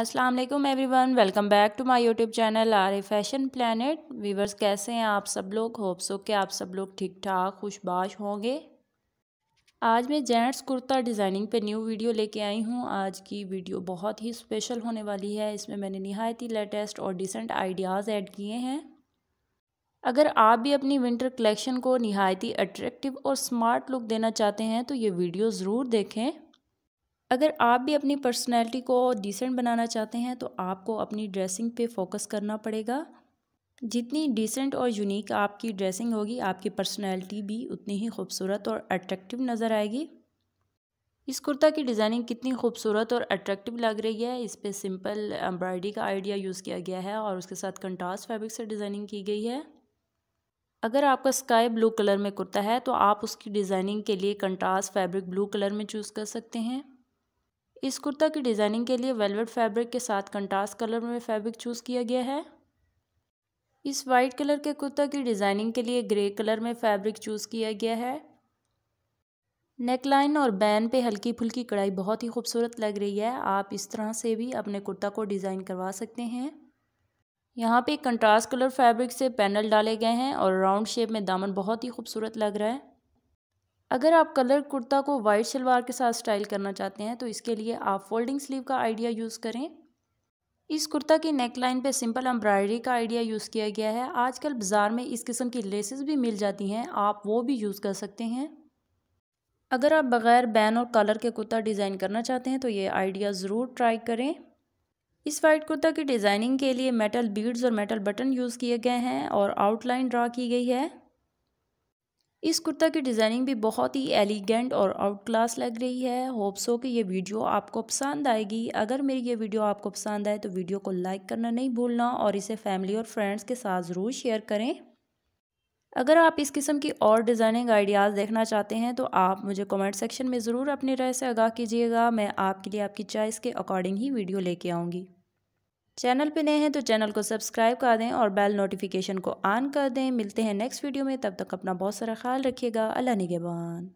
Aslam everyone welcome back to my YouTube channel R A fashion planet viewers कैसे हैं आप सब लोग होप्स हो के आप सब लोग ठीक ठाक खुशबाश होंगे आज मैं जेंट्स कुर्ता डिज़ाइनिंग पे न्यू वीडियो लेके आई हूँ आज की वीडियो बहुत ही स्पेशल होने वाली है इसमें मैंने नहायत ही लेटेस्ट और डिसेंट आइडियाज़ ऐड किए हैं अगर आप भी अपनी विंटर कलेक्शन को नहायती अट्रेक्टिव और स्मार्ट लुक देना चाहते हैं तो ये वीडियो ज़रूर देखें अगर आप भी अपनी पर्सनैलिटी को डिसेंट बनाना चाहते हैं तो आपको अपनी ड्रेसिंग पे फोकस करना पड़ेगा जितनी डिसेंट और यूनिक आपकी ड्रेसिंग होगी आपकी पर्सनैलिटी भी उतनी ही खूबसूरत और अट्रैक्टिव नज़र आएगी इस कुर्ता की डिज़ाइनिंग कितनी खूबसूरत और अट्रैक्टिव लग रही है इस पर सिंपल एम्ब्रॉयडरी का आइडिया यूज़ किया गया है और उसके साथ कंटास फैब्रिक से डिज़ाइनिंग की गई है अगर आपका स्काई ब्लू कलर में कुर्ता है तो आप उसकी डिज़ाइनिंग के लिए कंटास फैब्रिक ब्लू कलर में चूज़ कर सकते हैं इस कुर्ता की डिज़ाइनिंग के लिए वेलवेट फैब्रिक के साथ कंट्रास्ट कलर में फैब्रिक चूज़ किया गया है इस वाइट कलर के कुर्ता की डिज़ाइनिंग के लिए ग्रे कलर में फैब्रिक चूज़ किया गया है नेकलाइन और बैन पे हल्की फुल्की कढ़ाई बहुत ही खूबसूरत लग रही है आप इस तरह से भी अपने कुर्ता को डिज़ाइन करवा सकते हैं यहाँ पे कंट्रास्ट कलर फैब्रिक से पैनल डाले गए हैं और राउंड शेप में दामन बहुत ही खूबसूरत लग रहा है अगर आप कलर कुर्ता को वाइट शलवार के साथ स्टाइल करना चाहते हैं तो इसके लिए आप फोल्डिंग स्लीव का आइडिया यूज़ करें इस कुर्ता की नेक लाइन पर सिंपल एम्ब्रॉयडरी का आइडिया यूज़ किया गया है आजकल बाज़ार में इस किस्म की लेसेस भी मिल जाती हैं आप वो भी यूज़ कर सकते हैं अगर आप बग़ैर बैन और कॉलर के कुर्ता डिज़ाइन करना चाहते हैं तो ये आइडिया ज़रूर ट्राई करें इस वाइट कुर्ता की डिज़ाइनिंग के लिए मेटल बीड्स और मेटल बटन यूज़ किए गए हैं और आउटलाइन ड्रा की गई है इस कुर्ता की डिज़ाइनिंग भी बहुत ही एलिगेंट और आउट क्लास लग रही है होप्सो कि ये वीडियो आपको पसंद आएगी अगर मेरी ये वीडियो आपको पसंद आए तो वीडियो को लाइक करना नहीं भूलना और इसे फैमिली और फ्रेंड्स के साथ ज़रूर शेयर करें अगर आप इस किस्म की और डिज़ाइनिंग आइडियाज़ देखना चाहते हैं तो आप मुझे कमेंट सेक्शन में ज़रूर अपनी राय से आगाह कीजिएगा मैं आपके लिए आपकी चॉइस के अकॉर्डिंग ही वीडियो लेके आऊँगी चैनल पे नए हैं तो चैनल को सब्सक्राइब कर दें और बेल नोटिफिकेशन को ऑन कर दें मिलते हैं नेक्स्ट वीडियो में तब तक अपना बहुत सारा ख्याल रखिएगा अल्लाह निगेबान